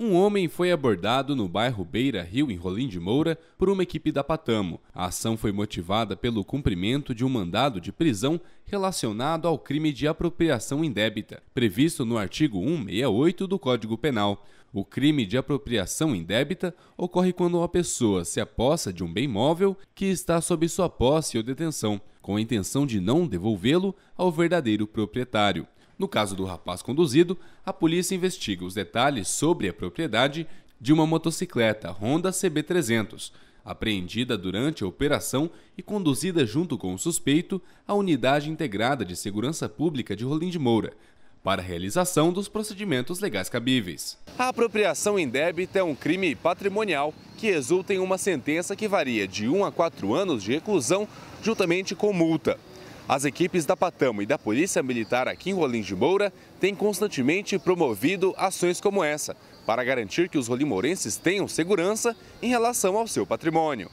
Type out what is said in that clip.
Um homem foi abordado no bairro Beira Rio, em Rolim de Moura, por uma equipe da Patamo. A ação foi motivada pelo cumprimento de um mandado de prisão relacionado ao crime de apropriação indébita, previsto no artigo 168 do Código Penal. O crime de apropriação indébita ocorre quando uma pessoa se apossa de um bem móvel que está sob sua posse ou detenção, com a intenção de não devolvê-lo ao verdadeiro proprietário. No caso do rapaz conduzido, a polícia investiga os detalhes sobre a propriedade de uma motocicleta Honda CB300, apreendida durante a operação e conduzida junto com o suspeito à Unidade Integrada de Segurança Pública de Rolim de Moura, para a realização dos procedimentos legais cabíveis. A apropriação indébita é um crime patrimonial que resulta em uma sentença que varia de 1 a 4 anos de reclusão, juntamente com multa. As equipes da Patamo e da Polícia Militar aqui em Rolim de Moura têm constantemente promovido ações como essa, para garantir que os rolimorenses tenham segurança em relação ao seu patrimônio.